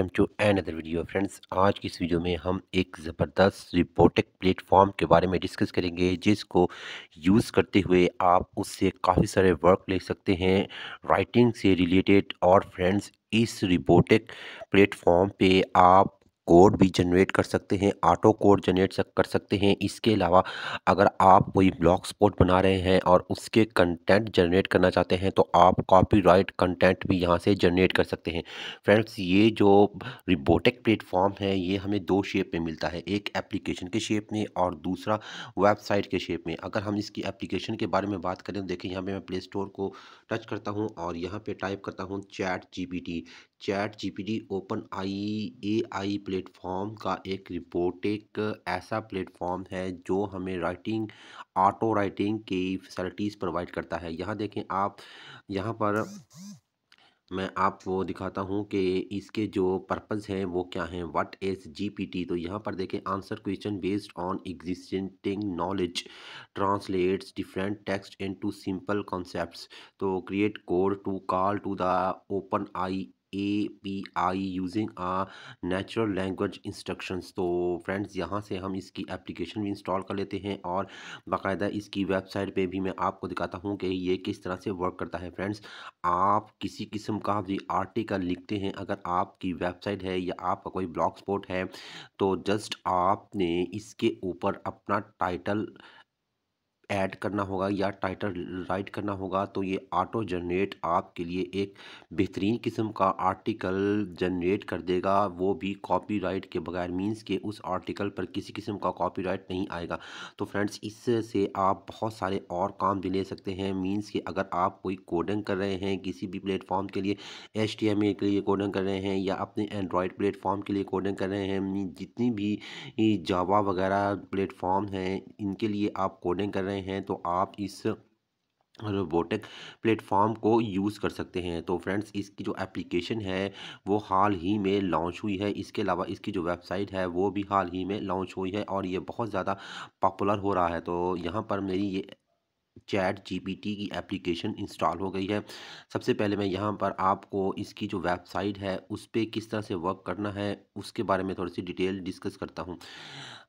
welcome to another video friends आज की इस वीडियो में हम एक ज़बरदस्त रिपोर्टिक प्लेटफॉर्म के बारे में डिस्कस करेंगे जिसको यूज़ करते हुए आप उससे काफ़ी सारे वर्क ले सकते हैं राइटिंग से रिलेटेड और फ्रेंड्स इस रिपोर्टिक प्लेटफॉर्म पे आप कोड भी जनरेट कर सकते हैं ऑटो कोड जनरेट कर सकते हैं इसके अलावा अगर आप कोई ब्लॉग स्पोर्ट बना रहे हैं और उसके कंटेंट जनरेट करना चाहते हैं तो आप कॉपीराइट कंटेंट भी यहाँ से जनरेट कर सकते हैं फ्रेंड्स ये जो रिबोटिक प्लेटफॉर्म है ये हमें दो शेप में मिलता है एक एप्लीकेशन के शेप में और दूसरा वेबसाइट के शेप में अगर हम इसकी एप्लीकेशन के बारे में बात करें तो देखें यहाँ पर मैं प्ले स्टोर को टच करता हूँ और यहाँ पर टाइप करता हूँ chat G chat G open I A I platform का एक रिपोर्ट एक ऐसा प्लेटफॉर्म है जो हमें राइटिंग ऑटो राइटिंग की फैसिलिटीज़ प्रोवाइड करता है यहाँ देखें आप यहाँ पर मैं आपको दिखाता हूँ कि इसके जो पर्पस हैं वो क्या हैं व्हाट इज़ जीपीटी तो यहाँ पर देखें answer question based on existing knowledge translates different text into simple concepts तो create code to call to the open I I using a natural language instructions तो फ्रेंड्स यहाँ से हम इसकी एप्लीकेशन भी इंस्टॉल कर लेते हैं और बाकायदा इसकी वेबसाइट पे भी मैं आपको दिखाता हूँ कि ये किस तरह से वर्क करता है फ्रेंड्स आप किसी किस्म का भी आर्टिकल लिखते हैं अगर आपकी वेबसाइट है या आपका कोई ब्लॉग स्पोर्ट है तो जस्ट आपने इसके ऊपर अपना टाइटल ऐड करना होगा या टाइटल राइट करना होगा तो ये ऑटो जनरेट आपके लिए एक बेहतरीन किस्म का आर्टिकल जनरेट कर देगा वो भी कॉपीराइट के बगैर मींस के उस आर्टिकल पर किसी किस्म का कॉपीराइट नहीं आएगा तो फ्रेंड्स इससे आप बहुत सारे और काम भी ले सकते हैं मींस कि अगर आप कोई कोडिंग कर रहे हैं किसी भी प्लेटफॉर्म के लिए एच के लिए कोडिंग कर रहे हैं या अपने एंड्रॉयड प्लेटफॉर्म के लिए कोडिंग कर रहे हैं जितनी भी जावा वगैरह प्लेटफॉर्म हैं इनके लिए आप कोडिंग कर रहे हैं हैं तो आप इस रोबोटिक प्लेटफॉर्म को यूज़ कर सकते हैं तो फ्रेंड्स इसकी जो एप्लीकेशन है वो हाल ही में लॉन्च हुई है इसके अलावा इसकी जो वेबसाइट है वो भी हाल ही में लॉन्च हुई है और ये बहुत ज़्यादा पॉपुलर हो रहा है तो यहाँ पर मेरी ये चैट जीपीटी की एप्लीकेशन इंस्टॉल हो गई है सबसे पहले मैं यहाँ पर आपको इसकी जो वेबसाइट है उस पर किस तरह से वर्क करना है उसके बारे में थोड़ी सी डिटेल डिस्कस करता हूँ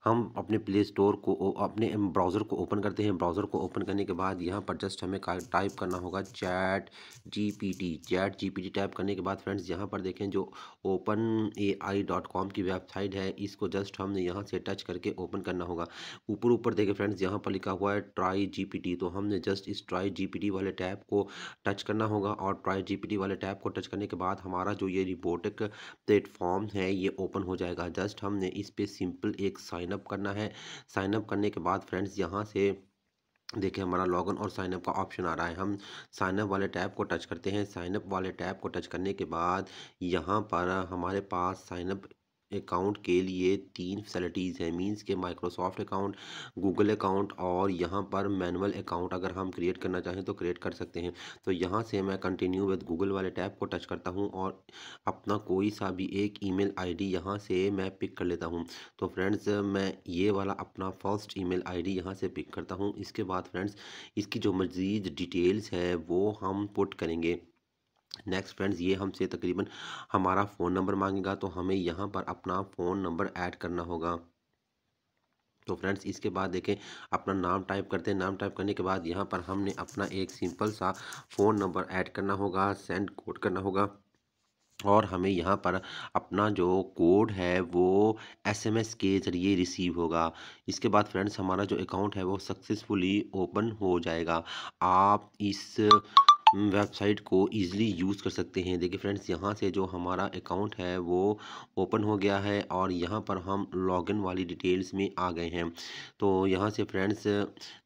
हम अपने प्ले स्टोर को अपने ब्राउज़र को ओपन करते हैं ब्राउज़र को ओपन करने के बाद यहाँ पर जस्ट हमें टाइप करना होगा chat G P T chat G P T type करने के बाद फ्रेंड्स यहाँ पर देखें जो open A I dot com की वेबसाइट है इसको जस्ट हमने यहाँ से टच करके ओपन करना होगा ऊपर ऊपर देखें फ्रेंड्स यहाँ पर लिखा हुआ है ट्राई जी पी टी तो हमने जस्ट इस ट्राई जी पी टी वाले टैप को टच करना होगा और ट्राई जी पी टी वाले टैप को टच करने के बाद हमारा जो ये रिपोर्टिक प्लेटफॉर्म है ये ओपन हो जाएगा जस्ट हमने इस पर सिंपल एक साइन साइनअप करना है साइनअप करने के बाद फ्रेंड्स यहाँ से देखिए हमारा लॉगिन और साइनअप का ऑप्शन आ रहा है हम साइनअप वाले टैब को टच करते हैं साइनअप वाले टैब को टच करने के बाद यहाँ पर हमारे पास साइनअप अकाउंट के लिए तीन फैसिलिटीज़ हैं मींस के माइक्रोसॉफ्ट अकाउंट गूगल अकाउंट और यहाँ पर मैनुअल अकाउंट अगर हम क्रिएट करना चाहें तो क्रिएट कर सकते हैं तो यहाँ से मैं कंटिन्यू विद गूगल वाले टैब को टच करता हूँ और अपना कोई सा भी एक ईमेल आईडी यहाँ से मैं पिक कर लेता हूँ तो फ्रेंड्स मैं ये वाला अपना फर्स्ट आई डी यहाँ से पिक करता हूँ इसके बाद फ्रेंड्स इसकी जो मज़ीद डिटेल्स है वो हम पुट करेंगे नेक्स्ट फ्रेंड्स ये हमसे तकरीबन हमारा फ़ोन नंबर मांगेगा तो हमें यहाँ पर अपना फ़ोन नंबर ऐड करना होगा तो फ्रेंड्स इसके बाद देखें अपना नाम टाइप करते हैं नाम टाइप करने के बाद यहाँ पर हमने अपना एक सिंपल सा फ़ोन नंबर ऐड करना होगा सेंड कोड करना होगा और हमें यहाँ पर अपना जो कोड है वो एसएमएस के ज़रिए रिसीव होगा इसके बाद फ्रेंड्स हमारा जो अकाउंट है वो सक्सेसफुली ओपन हो जाएगा आप इस वेबसाइट को ईज़िली यूज़ कर सकते हैं देखिए फ्रेंड्स यहाँ से जो हमारा अकाउंट है वो ओपन हो गया है और यहाँ पर हम लॉगिन वाली डिटेल्स में आ गए हैं तो यहाँ से फ्रेंड्स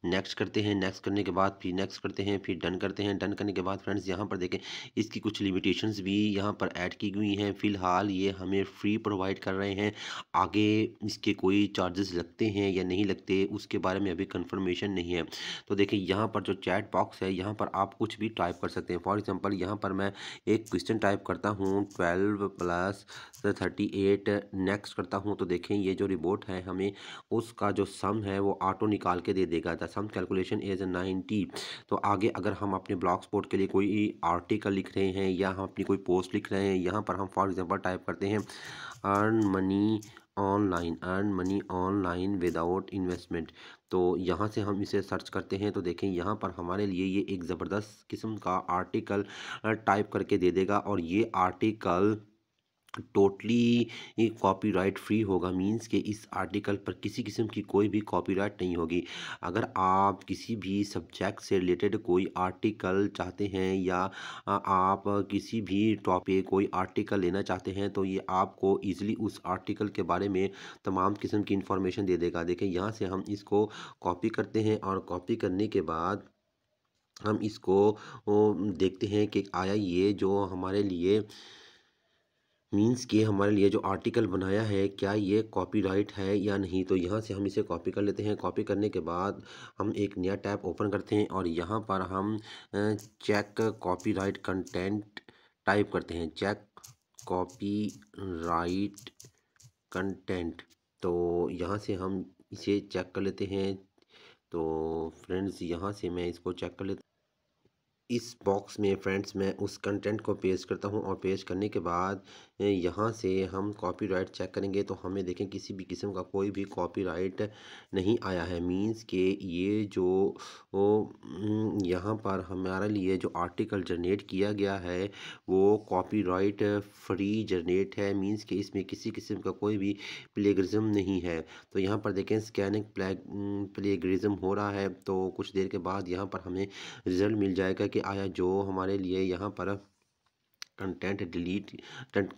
नेक्स्ट करते हैं नेक्स्ट करने के बाद फिर नेक्स्ट करते हैं फिर डन करते हैं डन करने के बाद फ्रेंड्स यहाँ पर देखें इसकी कुछ लिमिटेशंस भी यहाँ पर ऐड की हुई हैं फ़िलहाल ये हमें फ्री प्रोवाइड कर रहे हैं आगे इसके कोई चार्जेस लगते हैं या नहीं लगते उसके बारे में अभी कन्फर्मेशन नहीं है तो देखिए यहाँ पर जो चैट बॉक्स है यहाँ पर आप कुछ भी टाइप टाइप कर सकते हैं फॉर एग्जांपल यहाँ पर मैं एक क्वेश्चन टाइप करता हूँ twelve plus thirty eight next करता हूँ तो देखें ये जो रिपोर्ट है हमें उसका जो सम है वो ऑटो निकाल के दे देगा the sum calculation is ninety तो आगे अगर हम अपने ब्लॉग स्पोर्ट के लिए कोई आर्टिकल लिख रहे हैं या हम अपनी कोई पोस्ट लिख रहे हैं यहाँ पर हम फॉर एग्ज़ाम्पल टाइप करते हैं earn money online earn money online without investment तो यहाँ से हम इसे सर्च करते हैं तो देखें यहाँ पर हमारे लिए ये एक ज़बरदस्त किस्म का आर्टिकल टाइप करके दे देगा और ये आर्टिकल टोटली कॉपीराइट फ्री होगा मींस के इस आर्टिकल पर किसी किस्म की कोई भी कॉपीराइट नहीं होगी अगर आप किसी भी सब्जेक्ट से रिलेटेड कोई आर्टिकल चाहते हैं या आप किसी भी टॉपिक कोई आर्टिकल लेना चाहते हैं तो ये आपको ईज़िली उस आर्टिकल के बारे में तमाम किस्म की इंफॉर्मेशन दे देगा देखें यहाँ से हम इसको कॉपी करते हैं और कॉपी करने के बाद हम इसको देखते हैं कि आया ये जो हमारे लिए मीन्स कि हमारे लिए जो आर्टिकल बनाया है क्या ये कॉपीराइट है या नहीं तो यहाँ से हम इसे कॉपी कर लेते हैं कॉपी करने के बाद हम एक नया टैब ओपन करते हैं और यहाँ पर हम चेक कॉपीराइट कंटेंट टाइप करते हैं चेक कॉपीराइट कंटेंट तो यहाँ से हम इसे चेक कर लेते हैं तो फ्रेंड्स यहाँ से मैं इसको चेक कर लेता इस बॉक्स में फ्रेंड्स मैं उस कंटेंट को पेश करता हूं और पेश करने के बाद यहां से हम कॉपीराइट चेक करेंगे तो हमें देखें किसी भी किस्म का कोई भी कॉपीराइट नहीं आया है मींस के ये जो यहां पर हमारे लिए जो आर्टिकल जनरेट किया गया है वो कॉपीराइट फ्री जनरेट है मींस कि इसमें किसी किस्म का कोई भी प्लेगरिज्म नहीं है तो यहाँ पर देखें स्कैनिंग प्लेगरिज्म हो रहा है तो कुछ देर के बाद यहाँ पर हमें रिज़ल्ट मिल जाएगा लेके आया जो हमारे लिए यहाँ पर कंटेंट डिलीट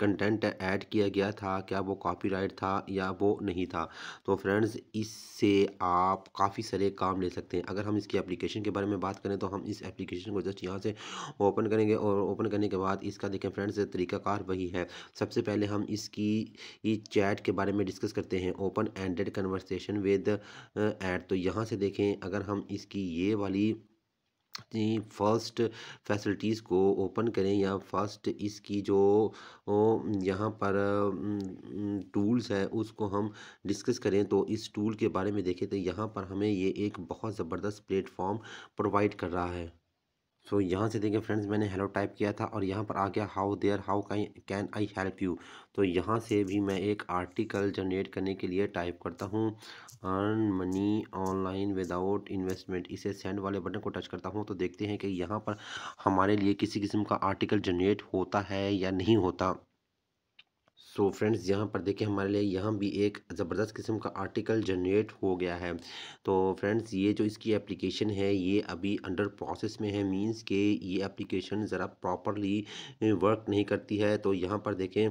कंटेंट ऐड किया गया था क्या वो कॉपीराइट था या वो नहीं था तो फ्रेंड्स इससे आप काफ़ी सारे काम ले सकते हैं अगर हम इसकी एप्लीकेशन के बारे में बात करें तो हम इस एप्लीकेशन को जस्ट यहाँ से ओपन करेंगे और ओपन करने के बाद इसका देखें फ्रेंड्स तरीकाकार वही है सबसे पहले हम इसकी चैट के बारे में डिस्कस करते हैं open ended conversation with ad तो यहाँ से देखें अगर हम इसकी ये वाली फर्स्ट फैसिलिटीज़ को ओपन करें या फर्स्ट इसकी जो यहाँ पर टूल्स है उसको हम डिस्कस करें तो इस टूल के बारे में देखें तो यहाँ पर हमें ये एक बहुत ज़बरदस्त प्लेटफॉर्म प्रोवाइड कर रहा है सो तो so, यहाँ से देखिए फ्रेंड्स मैंने हेलो टाइप किया था और यहाँ पर आ गया how there how can I help you तो यहाँ से भी मैं एक आर्टिकल जनरेट करने के लिए टाइप करता हूँ earn money online without investment इसे सेंड वाले बटन को टच करता हूँ तो देखते हैं कि यहाँ पर हमारे लिए किसी किस्म का आर्टिकल जनरेट होता है या नहीं होता सो तो फ्रेंड्स यहाँ पर देखिए हमारे लिए यहाँ भी एक ज़बरदस्त किस्म का आर्टिकल जनरेट हो गया है तो फ्रेंड्स ये जो इसकी एप्लीकेशन है ये अभी अंडर प्रोसेस में है मींस के ये एप्लीकेशन ज़रा प्रॉपरली वर्क नहीं करती है तो यहाँ पर देखें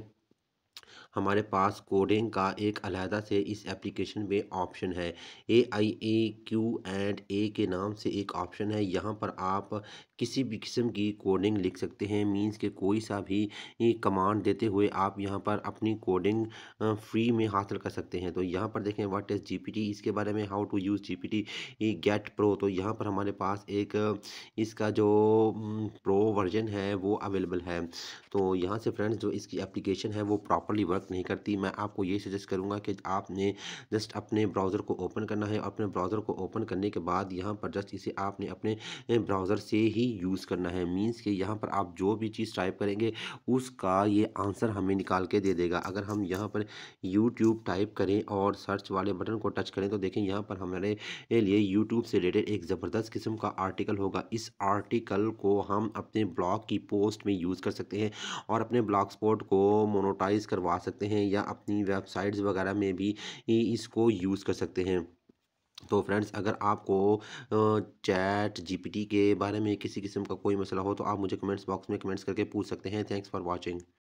हमारे पास कोडिंग का एक अलहदा से इस एप्लीकेशन में ऑप्शन है ए आई ए क्यू एंड ए के नाम से एक ऑप्शन है यहाँ पर आप किसी भी किस्म की कोडिंग लिख सकते हैं मींस के कोई सा भी कमांड देते हुए आप यहाँ पर अपनी कोडिंग फ्री में हासिल कर सकते हैं तो यहाँ पर देखें व्हाट इज़ जीपीटी इसके बारे में how to use G P get pro तो यहाँ पर हमारे पास एक इसका जो प्रो वर्जन है वो अवेलेबल है तो यहाँ से फ्रेंड्स जो इसकी एप्लीकेशन है वो प्रॉपरली वर्क नहीं करती मैं आपको ये सजेस्ट करूँगा कि आपने जस्ट अपने ब्राउज़र को ओपन करना है अपने ब्राउज़र को ओपन करने के बाद यहाँ पर जस्ट इसे आपने अपने ब्राउज़र से ही यूज़ करना है मीन्स कि यहाँ पर आप जो भी चीज़ टाइप करेंगे उसका ये आंसर हमें निकाल के दे देगा अगर हम यहाँ पर यूट्यूब टाइप करें और सर्च वाले बटन को टच करें तो देखें यहाँ पर हमारे लिए यूट्यूब से रिलेटेड एक ज़बरदस्त किस्म का आर्टिकल होगा इस आर्टिकल को हम अपने ब्लॉग की पोस्ट में यूज़ कर सकते हैं और अपने ब्लॉग स्पोर्ट को मोनोटाइज करवा सकते सकते हैं या अपनी वेबसाइट्स वगैरह में भी इसको यूज़ कर सकते हैं तो फ्रेंड्स अगर आपको चैट जीपीटी के बारे में किसी किस्म का कोई मसला हो तो आप मुझे कमेंट्स बॉक्स में कमेंट्स करके पूछ सकते हैं थैंक्स फॉर वॉचिंग